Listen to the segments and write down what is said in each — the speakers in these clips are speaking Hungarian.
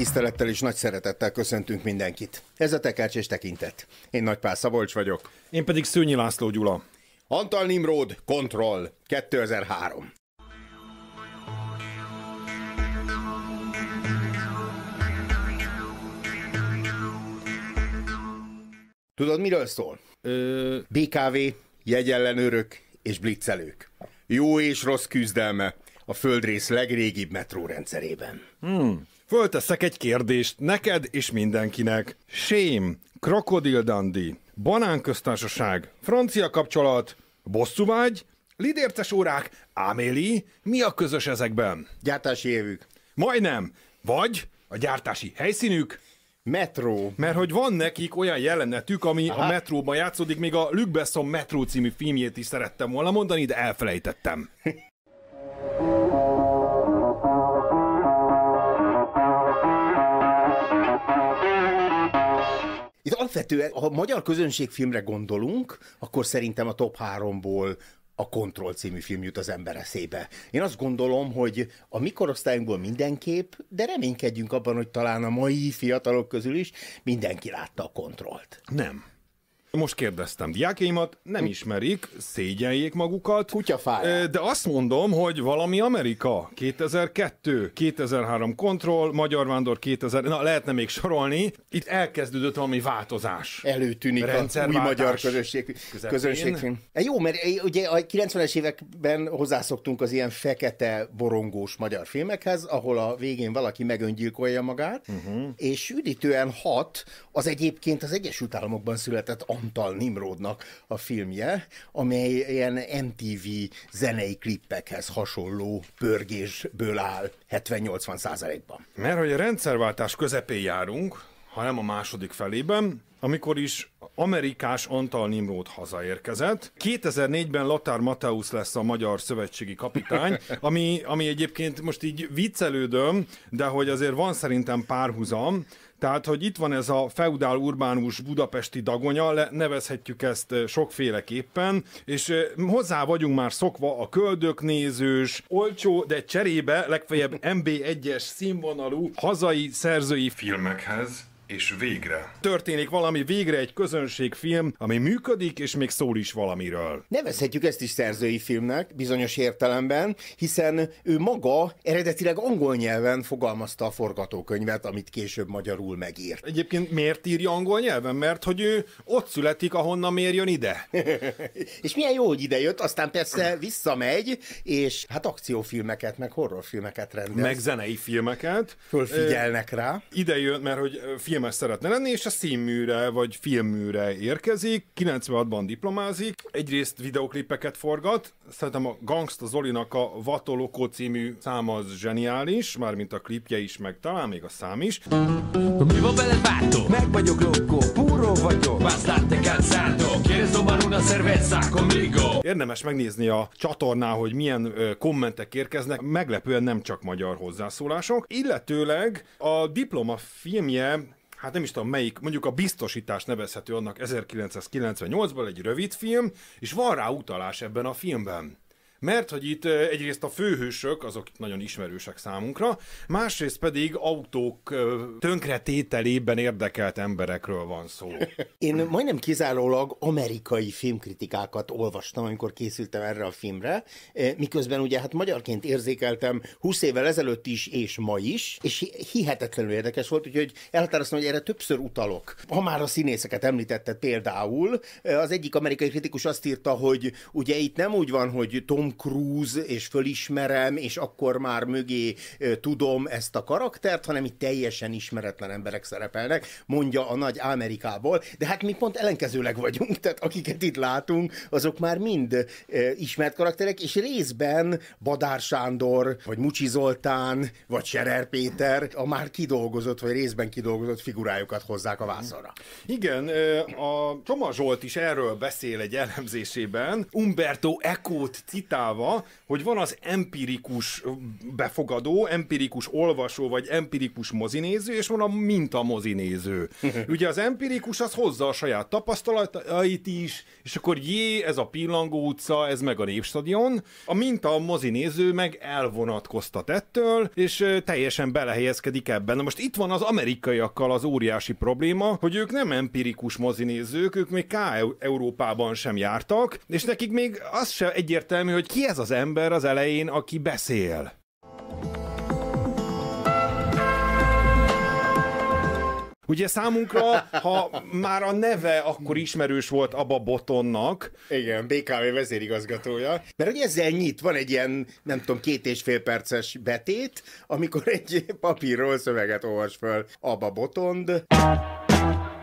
tisztelettel és nagy szeretettel köszöntünk mindenkit. Ez a Tekercs és Tekintet. Én Nagy Pál Szabolcs vagyok. Én pedig Szőnyi László Gyula. Antal Nimród, Control, 2003. Tudod, miről szól? Ö... BKV, jegyellenőrök és blitzelők. Jó és rossz küzdelme a földrész legrégibb metrórendszerében. Hmm. Fölteszek egy kérdést neked és mindenkinek. Shame, Krokodil Dundee, Banánköztársaság, Francia kapcsolat, Bosszúvágy, Lidérces órák, Amélie, mi a közös ezekben? Gyártási évük. Majdnem. Vagy a gyártási helyszínük? Metró. Mert hogy van nekik olyan jelenetük, ami Aha. a metróban játszódik, még a Lükbeszom Besson Metró című filmjét is szerettem volna mondani, de elfelejtettem. alapvetően, ha magyar közönség filmre gondolunk, akkor szerintem a top háromból a Kontroll című film jut az ember eszébe. Én azt gondolom, hogy a korosztályunkból mindenképp, de reménykedjünk abban, hogy talán a mai fiatalok közül is mindenki látta a Kontrollt. Nem. Most kérdeztem diákjaimat, nem ismerik, szégyeljék magukat. Kutyafáj. De azt mondom, hogy valami Amerika. 2002, 2003 kontroll, Magyar Vándor 2000, na lehetne még sorolni. Itt elkezdődött valami változás. Előtűnik a új magyar közösség, közepén. E, jó, mert e, ugye a 90-es években hozzászoktunk az ilyen fekete, borongós magyar filmekhez, ahol a végén valaki megöngyilkolja magát, uh-huh. és üdítően hat az egyébként az Egyesült Államokban született Antal Nimrodnak a filmje, amely ilyen MTV zenei klippekhez hasonló pörgésből áll 70-80 százalékban. Mert hogy a rendszerváltás közepén járunk, ha nem a második felében, amikor is amerikás Antal Nimród hazaérkezett. 2004-ben Latár Mateus lesz a magyar szövetségi kapitány, ami, ami egyébként most így viccelődöm, de hogy azért van szerintem párhuzam, tehát, hogy itt van ez a feudál urbánus budapesti dagonya, le, nevezhetjük ezt sokféleképpen, és hozzá vagyunk már szokva a köldöknézős, olcsó, de cserébe legfeljebb MB1-es színvonalú hazai szerzői filmekhez és végre. Történik valami, végre egy közönségfilm, ami működik, és még szól is valamiről. Nevezhetjük ezt is szerzői filmnek, bizonyos értelemben, hiszen ő maga eredetileg angol nyelven fogalmazta a forgatókönyvet, amit később magyarul megírt. Egyébként miért írja angol nyelven? Mert hogy ő ott születik, ahonnan miért jön ide. és milyen jó, hogy ide jött, aztán persze visszamegy, és hát akciófilmeket, meg horrorfilmeket rendez. Meg zenei filmeket. Fölfigyelnek rá. Ide jön, mert hogy film filmes szeretne lenni, és a színműre vagy filmműre érkezik, 96-ban diplomázik, egyrészt videoklipeket forgat, szerintem a Gangsta Zolinak a Vatoloko című szám az zseniális, mármint a klipje is, meg talán még a szám is. Mi van veled bátó? Meg vagyok lókó, púró vagyok. Bastate calzado, Érdemes megnézni a csatornán, hogy milyen ö, kommentek érkeznek, meglepően nem csak magyar hozzászólások, illetőleg a diploma filmje hát nem is tudom melyik, mondjuk a biztosítás nevezhető annak 1998-ban egy rövid film, és van rá utalás ebben a filmben. Mert hogy itt egyrészt a főhősök, azok nagyon ismerősek számunkra, másrészt pedig autók tönkretételében érdekelt emberekről van szó. Én majdnem kizárólag amerikai filmkritikákat olvastam, amikor készültem erre a filmre, miközben ugye hát magyarként érzékeltem 20 évvel ezelőtt is és ma is, és hihetetlenül érdekes volt, úgyhogy elhatároztam, hogy erre többször utalok. Ha már a színészeket említette például, az egyik amerikai kritikus azt írta, hogy ugye itt nem úgy van, hogy Tom Cruise, és fölismerem, és akkor már mögé tudom ezt a karaktert, hanem itt teljesen ismeretlen emberek szerepelnek, mondja a nagy Amerikából, de hát mi pont ellenkezőleg vagyunk, tehát akiket itt látunk, azok már mind ismert karakterek, és részben Badár Sándor, vagy Mucsi Zoltán, vagy Serer Péter a már kidolgozott, vagy részben kidolgozott figurájukat hozzák a vászorra. Igen, a Toma Zsolt is erről beszél egy elemzésében. Umberto Eco-t citál kreálva, hogy van az empirikus befogadó, empirikus olvasó, vagy empirikus mozinéző, és van a minta mozinéző. Ugye az empirikus az hozza a saját tapasztalatait is, és akkor jé, ez a Pillangó utca, ez meg a Népstadion. A minta mozinéző meg elvonatkoztat ettől, és teljesen belehelyezkedik ebben. Na most itt van az amerikaiakkal az óriási probléma, hogy ők nem empirikus mozinézők, ők még K-Európában sem jártak, és nekik még az se egyértelmű, hogy ki ez az ember az elején, aki beszél? Ugye számunkra, ha már a neve akkor ismerős volt Abba Botonnak. Igen, BKV vezérigazgatója. Mert hogy ezzel nyit, van egy ilyen, nem tudom, két és fél perces betét, amikor egy papírról szöveget olvas föl Abba Botond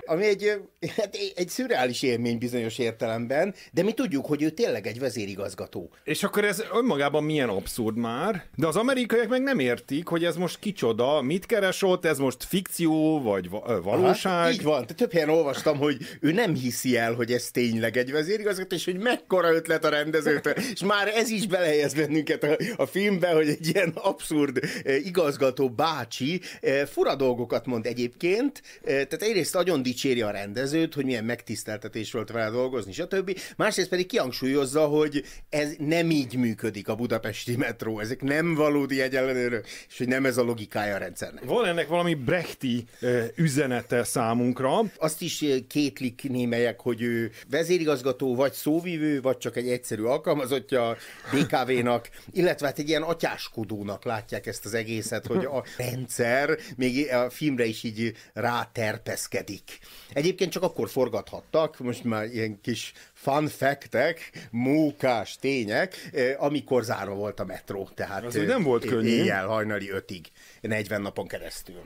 ami egy, hát egy szürreális élmény bizonyos értelemben, de mi tudjuk, hogy ő tényleg egy vezérigazgató. És akkor ez önmagában milyen abszurd már, de az amerikaiak meg nem értik, hogy ez most kicsoda, mit keres ott, ez most fikció, vagy valóság. Aha, így van, több helyen olvastam, hogy ő nem hiszi el, hogy ez tényleg egy vezérigazgató, és hogy mekkora ötlet a rendezőtől, és már ez is belehelyez bennünket a, a filmbe, hogy egy ilyen abszurd igazgató bácsi fura dolgokat mond egyébként, tehát egyrészt nagyon dicsérő, dicséri a rendezőt, hogy milyen megtiszteltetés volt vele dolgozni, stb. Másrészt pedig kihangsúlyozza, hogy ez nem így működik a budapesti metró, ezek nem valódi egyenlőrök, és hogy nem ez a logikája a rendszernek. Van ennek valami brechti üzenete számunkra. Azt is kétlik némelyek, hogy ő vezérigazgató, vagy szóvivő, vagy csak egy egyszerű alkalmazottja DKV-nak, illetve hát egy ilyen atyáskodónak látják ezt az egészet, hogy a rendszer még a filmre is így ráterpeszkedik. Egyébként csak akkor forgathattak, most már ilyen kis fun factek, mókás tények, eh, amikor zárva volt a metró. Tehát Ez eh, nem volt könnyű. Éjjel hajnali ötig, 40 napon keresztül.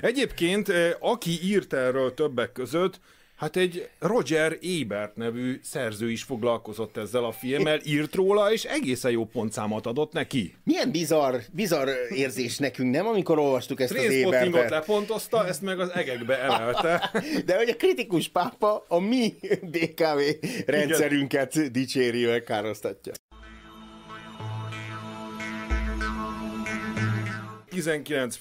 Egyébként, eh, aki írt erről többek között, Hát egy Roger Ebert nevű szerző is foglalkozott ezzel a filmmel, írt róla, és egészen jó pontszámot adott neki. Milyen bizarr, bizarr érzés nekünk, nem? Amikor olvastuk ezt az Ebertet. lepontozta, ezt meg az egekbe emelte. De hogy a kritikus pápa a mi BKV rendszerünket dicséri, megkároztatja. 19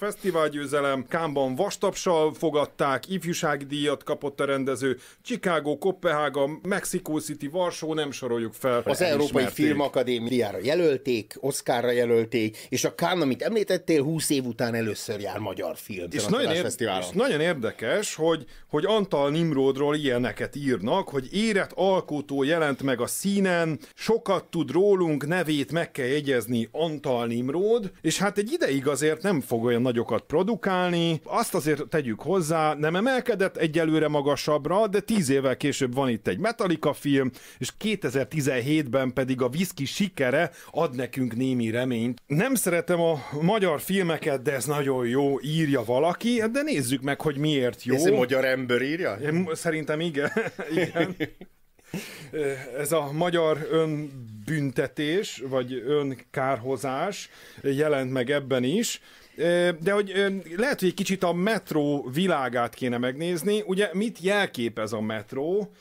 győzelem, Kámban vastapsal fogadták, ifjúsági díjat kapott a rendező, Chicago, Kopenhága, Mexico City, Varsó, nem soroljuk fel. Az Európai Filmakadémiára jelölték, Oszkárra jelölték, és a Cannes, amit említettél, 20 év után először jár magyar film. És nagyon, ér- és nagyon érdekes, hogy, hogy Antal Nimrodról ilyeneket írnak, hogy érett alkotó jelent meg a színen, sokat tud rólunk, nevét meg kell jegyezni Antal Nimród, és hát egy ideig azért nem fog olyan nagyokat produkálni. Azt azért tegyük hozzá, nem emelkedett egyelőre magasabbra, de tíz évvel később van itt egy Metallica film, és 2017-ben pedig a Viszki sikere ad nekünk némi reményt. Nem szeretem a magyar filmeket, de ez nagyon jó, írja valaki, de nézzük meg, hogy miért jó. Ez egy magyar ember írja? Szerintem igen. igen. Ez a magyar önbüntetés, vagy önkárhozás jelent meg ebben is. E, de hogy e, lehet, hogy egy kicsit a metró világát kéne megnézni. Ugye mit jelképez a metró?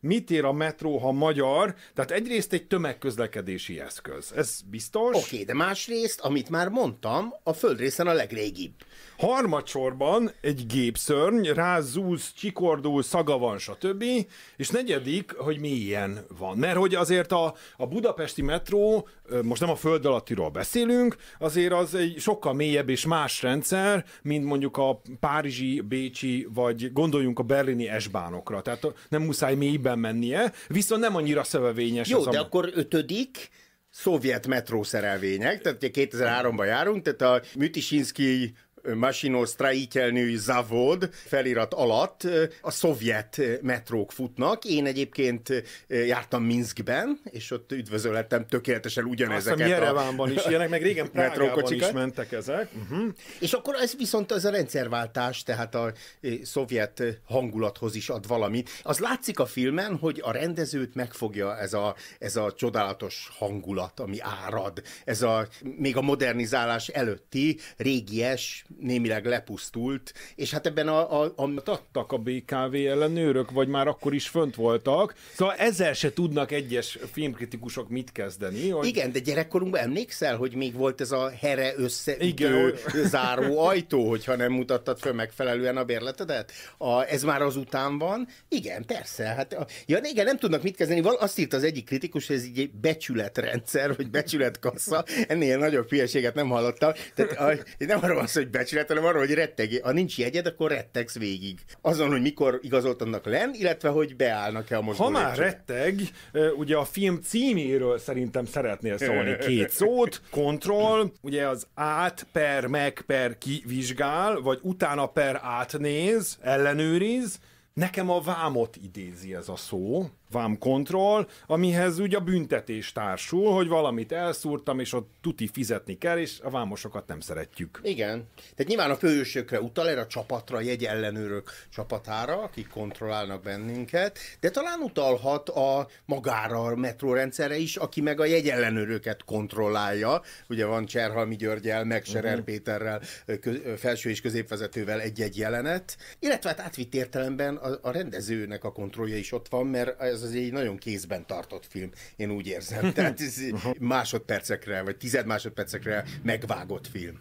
mit ér a metró, ha magyar? Tehát egyrészt egy tömegközlekedési eszköz, ez biztos. Oké, okay, de másrészt, amit már mondtam, a földrészen a legrégibb. Harmadsorban egy gépszörny, rázúz, csikordul, szaga van, stb. És negyedik, hogy mi ilyen van. Mert hogy azért a, a budapesti metró, most nem a föld alattiról beszélünk, azért az egy sokkal mélyebb és más rendszer, mint mondjuk a párizsi, bécsi, vagy gondoljunk a berlini esbánokra. Tehát nem muszáj mélyben mennie, viszont nem annyira szövevényes. Jó, az de a... akkor ötödik, szovjet metrószerelvények, tehát ugye 2003-ban járunk, tehát a Mütisinszki masinosztraitelnői zavod felirat alatt a szovjet metrók futnak. Én egyébként jártam Minskben, és ott üdvözölhettem tökéletesen ugyanezeket. Aztán Jerevánban is, ilyenek meg régen Prágában is mentek ezek. Uh-huh. És akkor ez viszont az a rendszerváltás, tehát a szovjet hangulathoz is ad valamit. Az látszik a filmen, hogy a rendezőt megfogja ez a, ez a csodálatos hangulat, ami árad. Ez a még a modernizálás előtti régies némileg lepusztult, és hát ebben a, a, a... adtak a BKV ellenőrök, vagy már akkor is fönt voltak, szóval ezzel se tudnak egyes filmkritikusok mit kezdeni. Hogy... Igen, de gyerekkorunkban emlékszel, hogy még volt ez a here összeütő záró ajtó, hogyha nem mutattad föl megfelelően a bérletedet? A, ez már azután van? Igen, persze. Hát, a, ja, igen, nem tudnak mit kezdeni. Val, azt írt az egyik kritikus, hogy ez így egy becsületrendszer, vagy becsületkassa. Ennél nagyobb hülyeséget nem hallottam. Tehát a, nem arról van szó, hogy becsület formát csinált, hanem arról, hogy retteg, ha nincs jegyed, akkor rettegsz végig. Azon, hogy mikor igazoltanak len, illetve hogy beállnak-e a mozgó Ha már retteg, ugye a film címéről szerintem szeretnél szólni két szót. Control, ugye az át per meg per kivizsgál, vagy utána per átnéz, ellenőriz. Nekem a vámot idézi ez a szó vám kontroll, amihez úgy a büntetés társul, hogy valamit elszúrtam, és ott tuti fizetni kell, és a vámosokat nem szeretjük. Igen. Tehát nyilván a főhősökre utal, erre a csapatra, a jegyellenőrök csapatára, akik kontrollálnak bennünket, de talán utalhat a magára a metrórendszerre is, aki meg a jegyellenőröket kontrollálja. Ugye van Cserhalmi Györgyel, meg mhm. Serer uh-huh. Péterrel, felső és középvezetővel egy-egy jelenet, illetve hát átvitt értelemben a, a rendezőnek a kontrollja is ott van, mert ez az egy nagyon kézben tartott film, én úgy érzem. Tehát ez másodpercekre, vagy tized másodpercekre megvágott film.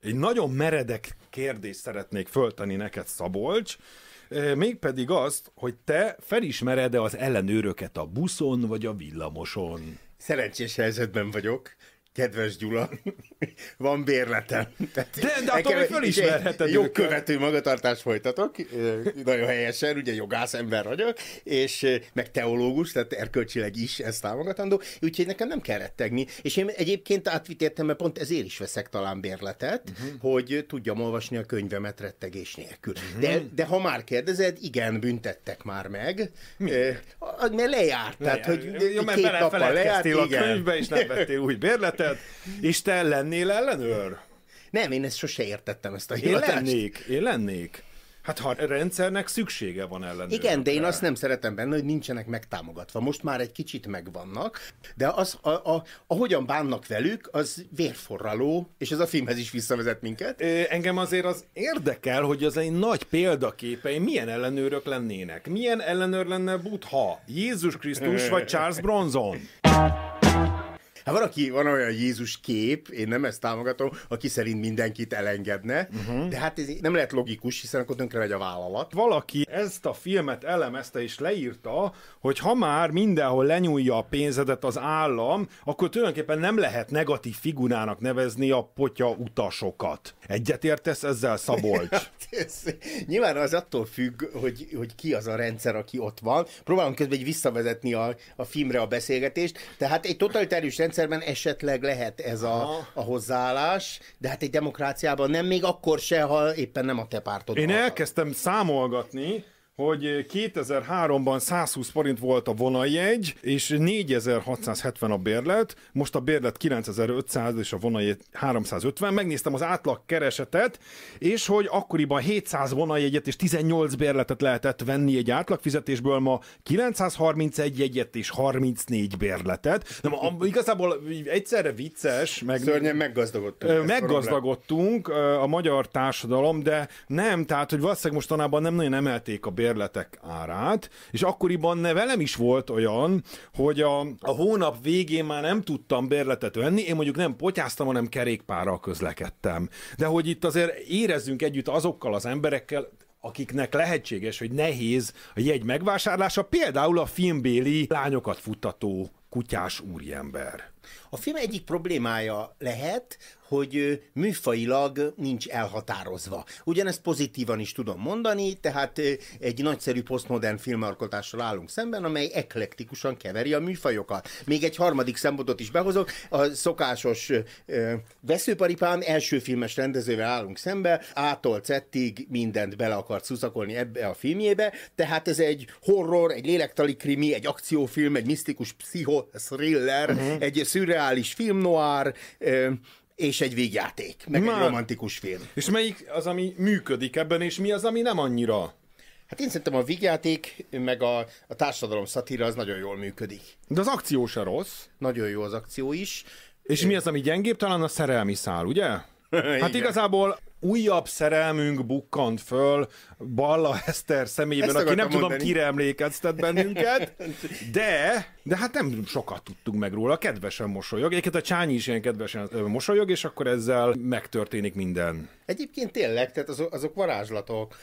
Egy nagyon meredek kérdést szeretnék föltani neked, Szabolcs, e, mégpedig azt, hogy te felismered-e az ellenőröket a buszon vagy a villamoson? Szerencsés helyzetben vagyok, kedves Gyula, van bérletem. de, de attól hogy fölismerheted Jó követő magatartást folytatok, nagyon helyesen, ugye jogász ember vagyok, és meg teológus, tehát erkölcsileg is ez támogatandó, úgyhogy nekem nem kell rettegni. És én egyébként átvitértem, mert pont ezért is veszek talán bérletet, uh-huh. hogy tudjam olvasni a könyvemet rettegés nélkül. Uh-huh. De, de ha már kérdezed, igen, büntettek már meg. Mi? Mert lejárt, lejárt. tehát hogy ja, két nappal lejárt. a igen. könyvbe, és nem vettél új bérletet, őket, és te lennél ellenőr? Nem, én ezt sose értettem, ezt a hivatást. Én lennék, én lennék. Hát ha a rendszernek szüksége van ellenőrökre. Igen, de én azt nem szeretem benne, hogy nincsenek megtámogatva. Most már egy kicsit megvannak, de az, a, a, ahogyan bánnak velük, az vérforraló, és ez a filmhez is visszavezet minket. Ö, engem azért az érdekel, hogy az egy nagy példaképei milyen ellenőrök lennének. Milyen ellenőr lenne Butha, Jézus Krisztus vagy Charles Bronson? Hát van, aki, van olyan Jézus kép, én nem ezt támogatom, aki szerint mindenkit elengedne, uh-huh. de hát ez nem lehet logikus, hiszen akkor tönkre megy a vállalat. Valaki ezt a filmet elemezte és leírta, hogy ha már mindenhol lenyúlja a pénzedet az állam, akkor tulajdonképpen nem lehet negatív figurának nevezni a potya utasokat. Egyetértesz ezzel, Szabolcs? Hát ez, nyilván az attól függ, hogy, hogy ki az a rendszer, aki ott van. Próbálom közben egy visszavezetni a, a filmre a beszélgetést. Tehát egy totalitárius rendszer rendszerben esetleg lehet ez a, a hozzáállás, de hát egy demokráciában nem, még akkor se, ha éppen nem a te pártod. Én alatt. elkezdtem számolgatni, hogy 2003-ban 120 forint volt a vonaljegy, és 4670 a bérlet, most a bérlet 9500 és a vonaljegy 350. Megnéztem az átlag keresetet, és hogy akkoriban 700 vonaljegyet és 18 bérletet lehetett venni egy átlagfizetésből, ma 931 jegyet és 34 bérletet. De ma, igazából egyszerre vicces. Meg... Szörnyen meggazdagodtunk. Meggazdagodtunk a magyar társadalom, de nem, tehát hogy valószínűleg mostanában nem nagyon emelték a bérletet bérletek árát, és akkoriban ne velem is volt olyan, hogy a, a hónap végén már nem tudtam bérletet venni, én mondjuk nem potyáztam, hanem kerékpárral közlekedtem. De hogy itt azért érezzünk együtt azokkal az emberekkel, akiknek lehetséges, hogy nehéz a jegy megvásárlása, például a filmbéli lányokat futtató kutyás úriember. A film egyik problémája lehet, hogy műfailag nincs elhatározva. Ugyanezt pozitívan is tudom mondani, tehát egy nagyszerű posztmodern filmalkotással állunk szemben, amely eklektikusan keveri a műfajokat. Még egy harmadik szempontot is behozok, a szokásos veszőparipám első filmes rendezővel állunk szembe, ától cettig mindent bele akart szuszakolni ebbe a filmjébe, tehát ez egy horror, egy lélektali krimi, egy akciófilm, egy misztikus pszicho-thriller, uh-huh. egy szürreális film noir, és egy végjáték, meg Már. egy romantikus film. És melyik az, ami működik ebben, és mi az, ami nem annyira? Hát én szerintem a vígjáték, meg a, a társadalom szatíra az nagyon jól működik. De az akció se rossz. Nagyon jó az akció is. És mi az, ami gyengébb? Talán a szerelmi szál, ugye? Hát igazából újabb szerelmünk bukkant föl Balla Eszter személyben, Ezt aki nem tudom, kire emlékeztet bennünket, de de hát nem sokat tudtuk meg róla, kedvesen mosolyog. Egyébként a Csányi is ilyen kedvesen mosolyog, és akkor ezzel megtörténik minden. Egyébként tényleg, tehát azok, azok varázslatok.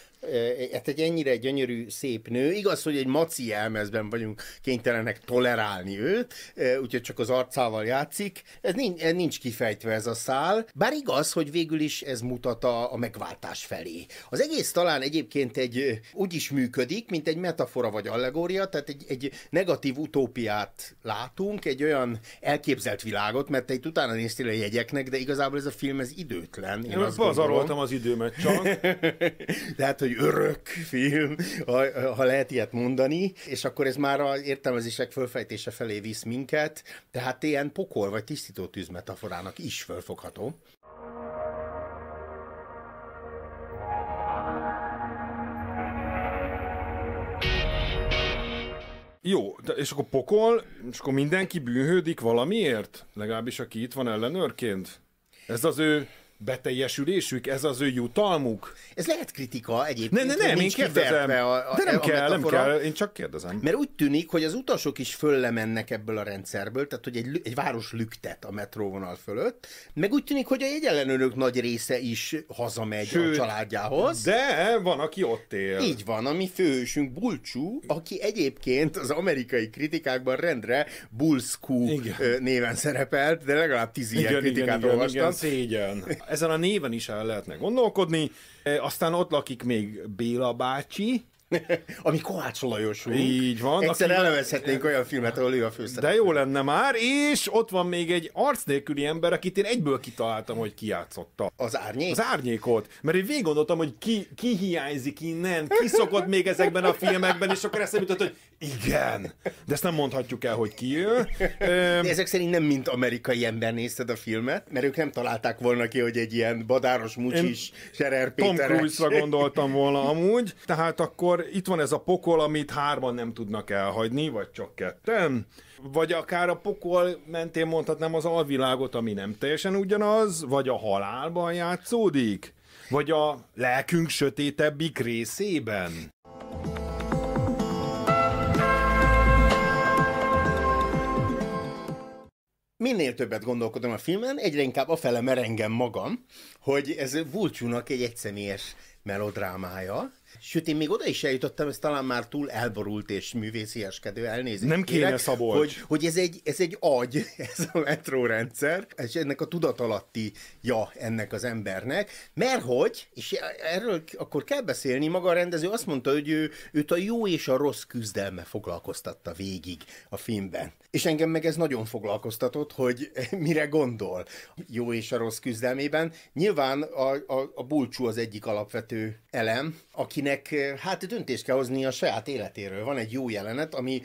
Hát egy ennyire gyönyörű, szép nő. Igaz, hogy egy maci elmezben vagyunk kénytelenek tolerálni őt, úgyhogy csak az arcával játszik. Ez nincs, nincs kifejtve ez a szál. Bár igaz, hogy végül is ez mutat a, a megváltás felé. Az egész talán egyébként egy úgy is működik, mint egy metafora vagy allegória, tehát egy, egy negatív utópia Hollandiát látunk, egy olyan elképzelt világot, mert te itt utána néztél a jegyeknek, de igazából ez a film ez időtlen. Én, én azt az időmet csak. Tehát, hogy örök film, ha, ha lehet ilyet mondani, és akkor ez már az értelmezések fölfejtése felé visz minket, tehát ilyen pokol vagy tisztító tűz metaforának is fölfogható. Jó, de és akkor pokol, és akkor mindenki bűnhődik valamiért? Legalábbis aki itt van ellenőrként? Ez az ő beteljesülésük, ez az ő jutalmuk? Ez lehet kritika egyébként. Ne, ne, nem, én kérdezem. A, a, de nem a kell, metafora, nem kell, én csak kérdezem. Mert úgy tűnik, hogy az utasok is föllemennek ebből a rendszerből, tehát hogy egy, egy város lüktet a metróvonal fölött, meg úgy tűnik, hogy a jegyellenőrök nagy része is hazamegy Sőt, a családjához. De van, aki ott él. Így van, ami főhősünk Bulcsú, aki egyébként az amerikai kritikákban rendre Bulskú néven szerepelt, de legalább tíz ilyen igen, kritikát igen, olvastam. Igen, igen, ezen a néven is el lehetne gondolkodni. E, aztán ott lakik még Béla bácsi, ami Kovács Lajos úr. Így van. Egyszer aki... elevezhetnénk olyan filmet, ahol ő a főszereplő. De jó lenne már, és ott van még egy arc nélküli ember, akit én egyből kitaláltam, hogy ki játszotta. Az árnyék? Az árnyékot. Mert én végig gondoltam, hogy ki, ki hiányzik innen, ki szokott még ezekben a filmekben, és akkor eszembe jutott, hogy igen, de ezt nem mondhatjuk el, hogy ki ő. De ezek szerint nem mint amerikai ember nézted a filmet, mert ők nem találták volna ki, hogy egy ilyen badáros, mucsis, serer Tom Cruise-ra gondoltam volna amúgy. Tehát akkor itt van ez a pokol, amit hárman nem tudnak elhagyni, vagy csak ketten. Vagy akár a pokol mentén mondhatnám az alvilágot, ami nem teljesen ugyanaz, vagy a halálban játszódik vagy a lelkünk sötétebbik részében. minél többet gondolkodom a filmen, egyre inkább afele merengem magam, hogy ez Vulcsúnak egy egyszemélyes melodrámája, Sőt, én még oda is eljutottam, ez talán már túl elborult és művészieskedő elnézést. Nem kéne kérek, Szabolcs. Hogy, hogy ez, egy, ez egy agy, ez a metrórendszer, és ennek a tudatalatti ja ennek az embernek, mert hogy, és erről akkor kell beszélni, maga a rendező azt mondta, hogy ő, őt a jó és a rossz küzdelme foglalkoztatta végig a filmben. És engem meg ez nagyon foglalkoztatott, hogy mire gondol jó és a rossz küzdelmében. Nyilván a, a, a bulcsú az egyik alapvető elem, akinek hát döntést kell hozni a saját életéről. Van egy jó jelenet, ami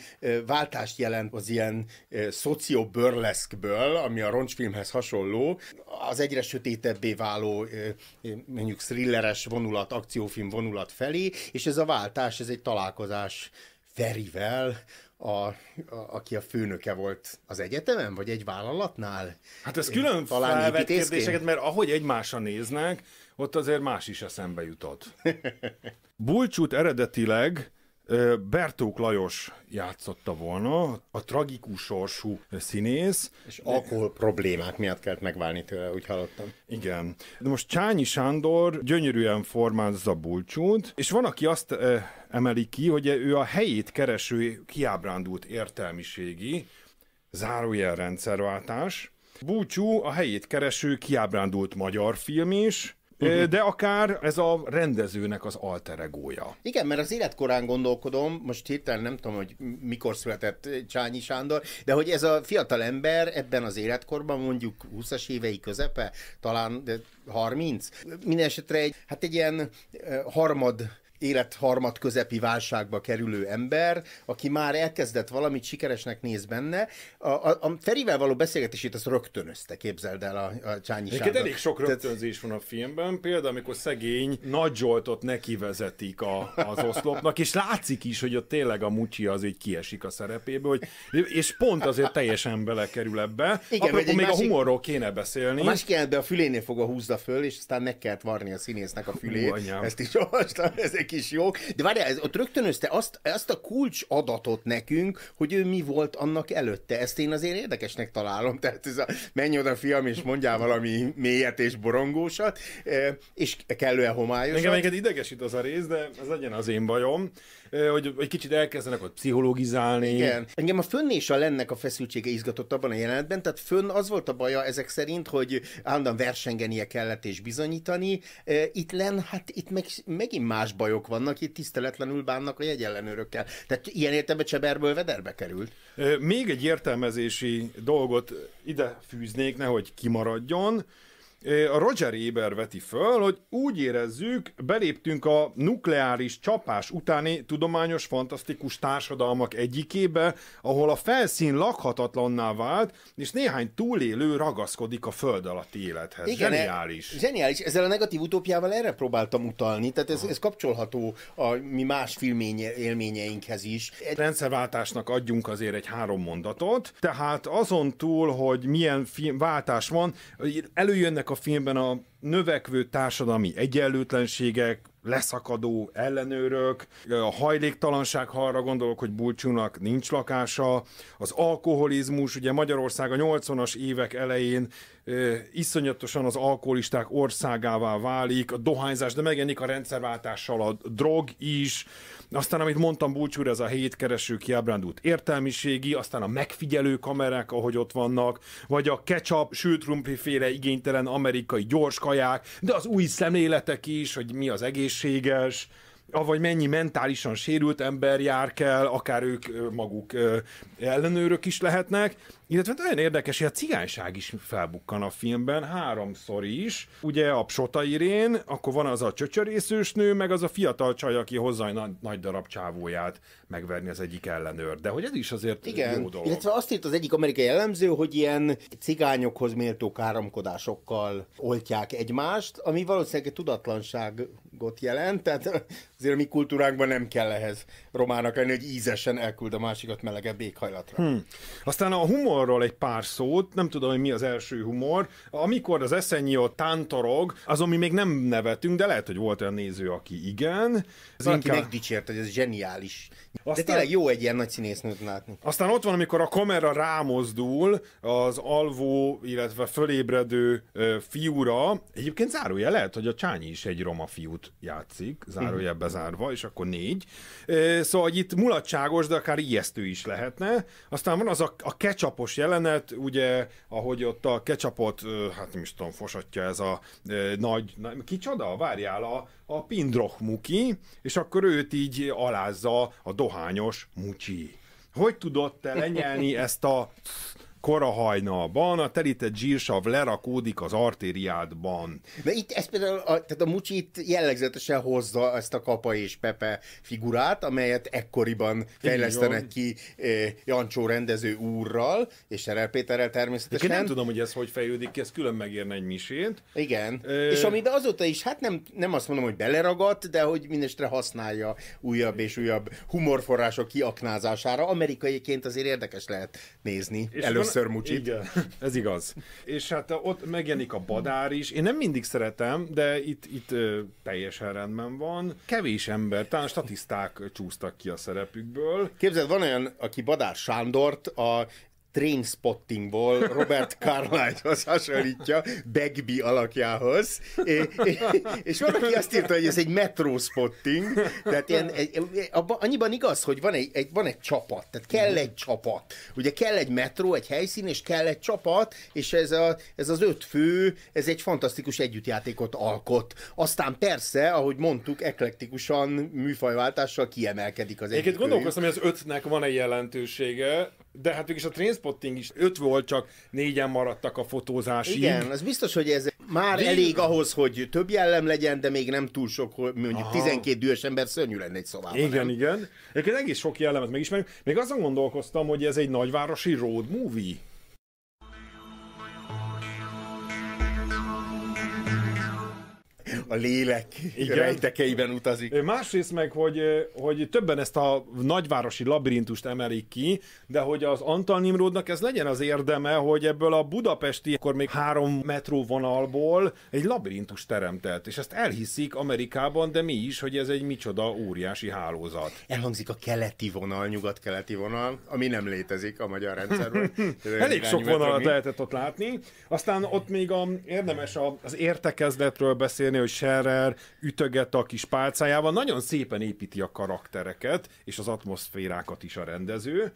váltást jelent az ilyen szociobörleszkből, ami a roncsfilmhez hasonló, az egyre sötétebbé váló, mondjuk thrilleres vonulat, akciófilm vonulat felé, és ez a váltás, ez egy találkozás Ferivel, a, a, aki a főnöke volt az egyetemen, vagy egy vállalatnál. Hát ez külön felvett kérdéseket, mert ahogy egymásra néznek, ott azért más is eszembe jutott. Bulcsút eredetileg Bertók Lajos játszotta volna, a tragikus sorsú színész. És alkohol problémák miatt kellett megválni tőle, úgy hallottam. Igen. De most Csányi Sándor gyönyörűen formázza Bulcsút, és van, aki azt emeli ki, hogy ő a helyét kereső, kiábrándult értelmiségi, zárójel rendszerváltás, Búcsú a helyét kereső, kiábrándult magyar film is, Mhm. De akár ez a rendezőnek az alteregója. Igen, mert az életkorán gondolkodom, most hirtelen nem tudom, hogy mikor született Csányi Sándor, de hogy ez a fiatal ember ebben az életkorban, mondjuk 20-as évei közepe, talán 30, minden esetre egy, hát egy ilyen harmad életharmat közepi válságba kerülő ember, aki már elkezdett valamit sikeresnek néz benne. A, a, a Ferivel való beszélgetését azt rögtönözte, képzeld el a, a Csányi Sándor. elég sok rögtönzés van a filmben, például amikor szegény Nagy Zsoltot neki vezetik a, az oszlopnak, és látszik is, hogy ott tényleg a mutyi az így kiesik a szerepéből, hogy, és pont azért teljesen belekerül ebbe. Igen, Apropó, még másik, a humorról kéne beszélni. A másik jelenetben a fülénél fog a húzda föl, és aztán meg kellett varni a színésznek a fülét. Hú, Ezt is olvastam, ez egy ők is jók. De várjál, ott össze azt, azt a kulcsadatot nekünk, hogy ő mi volt annak előtte. Ezt én azért érdekesnek találom. Tehát ez a menj oda, fiam, és mondjál valami mélyet és borongósat, e, és kellően homályosat. Engem idegesít az a rész, de ez legyen az én bajom hogy, egy kicsit elkezdenek ott pszichológizálni. Igen. Engem a fönn és a lennek a feszültsége izgatott abban a jelenetben, tehát fönn az volt a baja ezek szerint, hogy állandóan versengenie kellett és bizonyítani. Itt len, hát itt meg, megint más bajok vannak, itt tiszteletlenül bánnak a jegyellenőrökkel. Tehát ilyen értelemben Cseberből vederbe került. Még egy értelmezési dolgot ide fűznék, nehogy kimaradjon a Roger Eber veti föl, hogy úgy érezzük, beléptünk a nukleáris csapás utáni tudományos fantasztikus társadalmak egyikébe, ahol a felszín lakhatatlanná vált, és néhány túlélő ragaszkodik a föld alatti élethez. Igen, e- zseniális. E, zseniális. Ezzel a negatív utópiával erre próbáltam utalni, tehát ez, ez kapcsolható a mi más filmény élményeinkhez is. Egy... Rendszerváltásnak adjunk azért egy három mondatot, tehát azon túl, hogy milyen film, váltás van, előjönnek a filmben a növekvő társadalmi egyenlőtlenségek, leszakadó ellenőrök, a hajléktalanság, ha arra gondolok, hogy Bulcsúnak nincs lakása, az alkoholizmus, ugye Magyarország a 80-as évek elején iszonyatosan az alkoholisták országává válik, a dohányzás, de megjelenik a rendszerváltással a drog is, aztán amit mondtam Bulcsúr, ez a hétkereső kiábrándult értelmiségi, aztán a megfigyelő kamerák, ahogy ott vannak, vagy a ketchup, sült féle igénytelen amerikai gyorskaják, de az új szemléletek is, hogy mi az egész egészséges, vagy mennyi mentálisan sérült ember jár kell, akár ők maguk ellenőrök is lehetnek, illetve olyan érdekes, hogy a cigányság is felbukkan a filmben, háromszor is. Ugye a Psota Irén, akkor van az a csöcsörészős nő, meg az a fiatal csaj, aki hozzá egy nagy, nagy darab csávóját megverni az egyik ellenőr. De hogy ez is azért Igen. jó dolog. Illetve azt írt az egyik amerikai jellemző, hogy ilyen cigányokhoz méltó káromkodásokkal oltják egymást, ami valószínűleg tudatlanság got jelent, tehát azért a mi kultúránkban nem kell ehhez romának lenni, hogy ízesen elküld a másikat melegebb éghajlatra. Hmm. Aztán a humorról egy pár szót, nem tudom, hogy mi az első humor. Amikor az a tántorog, az ami még nem nevetünk, de lehet, hogy volt olyan néző, aki igen. Ez Valaki inkább... megdicsért, hogy ez zseniális. Aztán... De tényleg jó egy ilyen nagy színésznőt látni. Aztán ott van, amikor a kamera rámozdul az alvó, illetve fölébredő fiúra. Egyébként zárója lehet, hogy a Csányi is egy roma fiú kaput játszik, mhm. zárójel bezárva, és akkor négy. Szóval hogy itt mulatságos, de akár ijesztő is lehetne. Aztán van az a, a kecsapos jelenet, ugye, ahogy ott a kecsapot, hát nem is tudom, fosatja ez a nagy, na, kicsoda? Várjál, a, a pindroch muki, és akkor őt így alázza a dohányos mucsi. Hogy tudott te lenyelni ezt a kora a telített zsírsav lerakódik az artériádban. De itt ez például, a, tehát a Mucsi itt jellegzetesen hozza ezt a Kapa és Pepe figurát, amelyet ekkoriban fejlesztenek ki eh, Jancsó rendező úrral, és Erel Péterrel természetesen. Én nem tudom, hogy ez hogy fejlődik ki, ez külön megérne egy misét. Igen, e... és ami de azóta is, hát nem, nem azt mondom, hogy beleragadt, de hogy mindestre használja újabb és újabb humorforrások kiaknázására. Amerikaiként azért érdekes lehet nézni. És először először mucsit. Igen. Ez igaz. És hát ott megjelenik a badár is. Én nem mindig szeretem, de itt, itt teljesen rendben van. Kevés ember, talán statiszták csúsztak ki a szerepükből. Képzeld, van olyan, aki Badár Sándort a Trainspottingból Robert Carlyle-hoz hasonlítja begbi alakjához, és, és valaki azt írta, hogy ez egy metro spotting, tehát ilyen, egy, annyiban igaz, hogy van egy, egy, van egy csapat, tehát kell egy csapat. Ugye kell egy metró, egy helyszín, és kell egy csapat, és ez, a, ez az öt fő, ez egy fantasztikus együttjátékot alkot. Aztán persze, ahogy mondtuk, eklektikusan műfajváltással kiemelkedik az egyik Egyébként gondolkoztam, hogy az ötnek van egy jelentősége, de hát mégis a Trainspotting is öt volt, csak négyen maradtak a fotózásig. Igen, az biztos, hogy ez már Vég... elég ahhoz, hogy több jellem legyen, de még nem túl sok, mondjuk Aha. 12 dühös ember szörnyű lenne egy szobában. Igen, nem? igen. Egyébként egész sok jellemet megismerünk. Még azon gondolkoztam, hogy ez egy nagyvárosi road movie. a lélek Igen. rejtekeiben utazik. Másrészt meg, hogy, hogy többen ezt a nagyvárosi labirintust emelik ki, de hogy az Antal Nimrodnak ez legyen az érdeme, hogy ebből a budapesti, akkor még három metró vonalból egy labirintus teremtett, és ezt elhiszik Amerikában, de mi is, hogy ez egy micsoda óriási hálózat. Elhangzik a keleti vonal, nyugat-keleti vonal, ami nem létezik a magyar rendszerben. Elég sok vonalat lehetett ott látni. Aztán ott még a, érdemes az értekezletről beszélni, hogy Scherer ütöget a kis pálcájával, nagyon szépen építi a karaktereket, és az atmoszférákat is a rendező,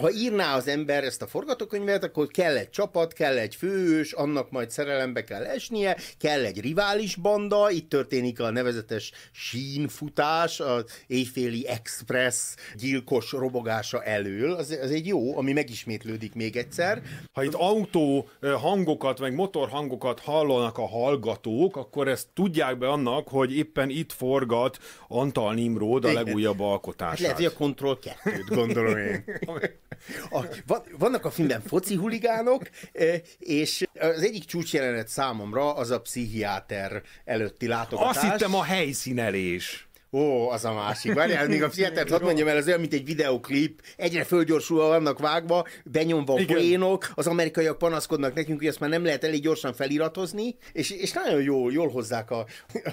ha írná az ember ezt a forgatókönyvet, akkor kell egy csapat, kell egy főős, annak majd szerelembe kell esnie, kell egy rivális banda, itt történik a nevezetes sínfutás, az éjféli express gyilkos robogása elől, az, az egy jó, ami megismétlődik még egyszer. Ha itt autó hangokat, meg hangokat hallanak a hallgatók, akkor ezt tudják be annak, hogy éppen itt forgat Antal Nimród a legújabb alkotását. Hát lehet, hogy a Control 2 gondolom én. A, van, vannak a filmben foci huligánok, e, és az egyik csúcsjelenet számomra az a pszichiáter előtti látogatás. Azt hittem a helyszínelés. Ó, az a másik. Várjál, még a fiatelt hadd mondjam el, az olyan, mint egy videoklip. Egyre fölgyorsulva vannak vágva, benyomva a poénok, az amerikaiak panaszkodnak nekünk, hogy ezt már nem lehet elég gyorsan feliratozni, és, és nagyon jól, jól hozzák a, a...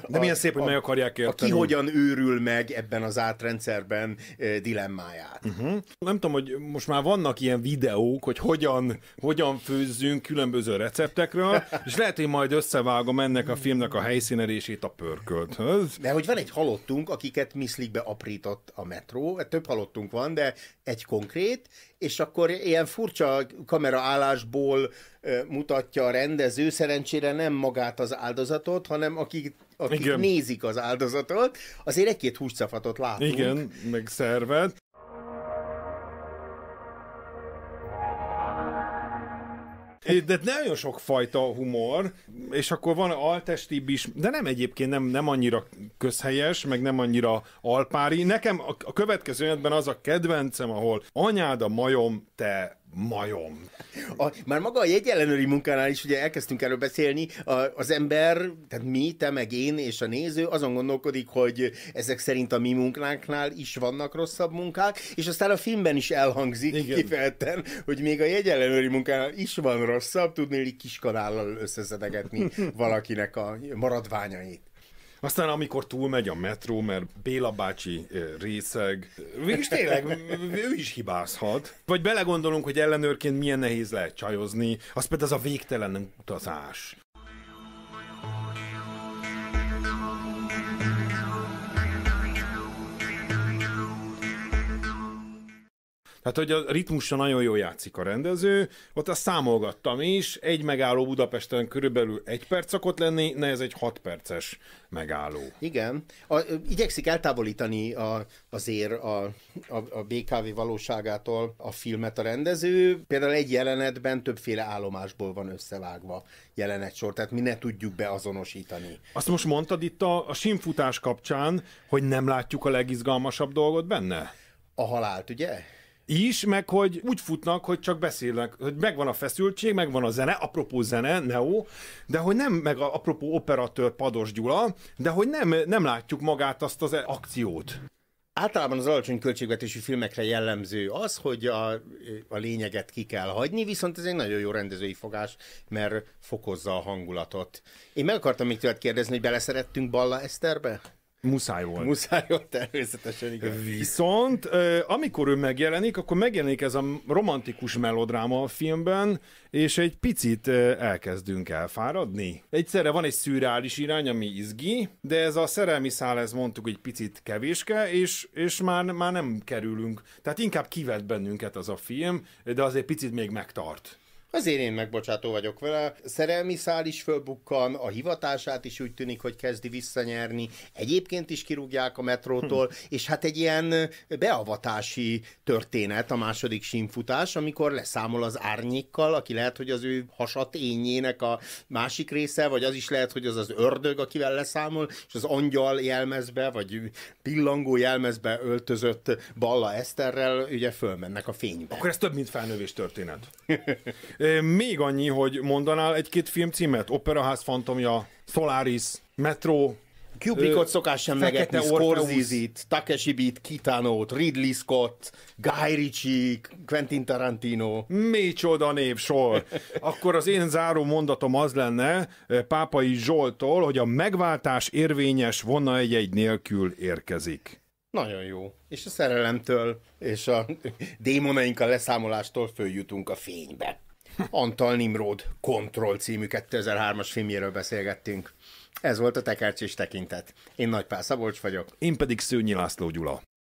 De milyen szép, a, hogy meg akarják érteni. A ki hogyan őrül meg ebben az átrendszerben e, dilemmáját. Uh-huh. Nem tudom, hogy most már vannak ilyen videók, hogy hogyan, hogyan főzzünk különböző receptekről, és lehet, hogy majd összevágom ennek a filmnek a helyszínelését a pörkölthöz. De hogy van egy halottunk, hallottunk, akiket miszlikbe aprított a metró, több halottunk van, de egy konkrét, és akkor ilyen furcsa kameraállásból mutatja a rendező, szerencsére nem magát az áldozatot, hanem akik akik nézik az áldozatot, azért egy-két húscafatot látunk. Igen, meg szervet. de nagyon sok fajta humor, és akkor van altestibb is, de nem egyébként nem, nem annyira közhelyes, meg nem annyira alpári. Nekem a, a következő az a kedvencem, ahol anyád a majom, te majom. A, már maga a jegyellenőri munkánál is ugye elkezdtünk erről beszélni, a, az ember, tehát mi, te meg én és a néző azon gondolkodik, hogy ezek szerint a mi munkánknál is vannak rosszabb munkák, és aztán a filmben is elhangzik Igen. kifejezetten, hogy még a jegyellenőri munkánál is van rosszabb, így kiskanállal összeszedegetni valakinek a maradványait. Aztán amikor túlmegy a metró, mert Béla bácsi részeg, és tényleg ő is hibázhat. Vagy belegondolunk, hogy ellenőrként milyen nehéz lehet csajozni, az például az a végtelen utazás. Tehát, hogy a ritmusra nagyon jól játszik a rendező, ott azt számolgattam is, egy megálló Budapesten körülbelül egy perc szokott lenni, ne ez egy hat perces megálló. Igen. A, igyekszik eltávolítani a, azért a, a, a BKV valóságától a filmet a rendező. Például egy jelenetben többféle állomásból van összevágva jelenetsor, tehát mi ne tudjuk beazonosítani. Azt most mondtad itt a, a simfutás kapcsán, hogy nem látjuk a legizgalmasabb dolgot benne? A halált, ugye? is, meg hogy úgy futnak, hogy csak beszélnek, hogy megvan a feszültség, megvan a zene, apropó zene, Neo, de hogy nem, meg a, apropó operatőr Pados Gyula, de hogy nem, nem látjuk magát azt az akciót. Általában az alacsony költségvetésű filmekre jellemző az, hogy a, a lényeget ki kell hagyni, viszont ez egy nagyon jó rendezői fogás, mert fokozza a hangulatot. Én meg akartam még tőled kérdezni, hogy beleszerettünk Balla Eszterbe? Muszáj volt. Muszáj volt, természetesen, igen. Viszont amikor ő megjelenik, akkor megjelenik ez a romantikus melodráma a filmben, és egy picit elkezdünk elfáradni. Egyszerre van egy szürreális irány, ami izgi, de ez a szerelmi szál, ez mondtuk, egy picit kevéske, és, és már, már nem kerülünk. Tehát inkább kivet bennünket az a film, de azért picit még megtart. Azért én megbocsátó vagyok vele. Szerelmi szál is fölbukkan, a hivatását is úgy tűnik, hogy kezdi visszanyerni. Egyébként is kirúgják a metrótól, hm. és hát egy ilyen beavatási történet a második sínfutás, amikor leszámol az árnyékkal, aki lehet, hogy az ő hasat ényének a másik része, vagy az is lehet, hogy az az ördög, akivel leszámol, és az angyal jelmezbe, vagy pillangó jelmezbe öltözött Balla Eszterrel ugye fölmennek a fénybe. Akkor ez több, mint felnövés történet. Még annyi, hogy mondanál egy-két film címet? Operaház fantomja, Solaris, Metro, Kubikot szokás sem megetni, Scorsese-t, Takeshi Beat, Kitano-t, Ridley Scott, Guy Ritchie, Quentin Tarantino. Micsoda sor. Akkor az én záró mondatom az lenne Pápai Zsoltól, hogy a megváltás érvényes vonna egy-egy nélkül érkezik. Nagyon jó. És a szerelemtől és a démonainkkal leszámolástól följutunk a fénybe. Antal Nimród kontroll című 2003-as filmjéről beszélgettünk. Ez volt a Tekercs és Tekintet. Én Nagypál Szabolcs vagyok. Én pedig Szőnyi László Gyula.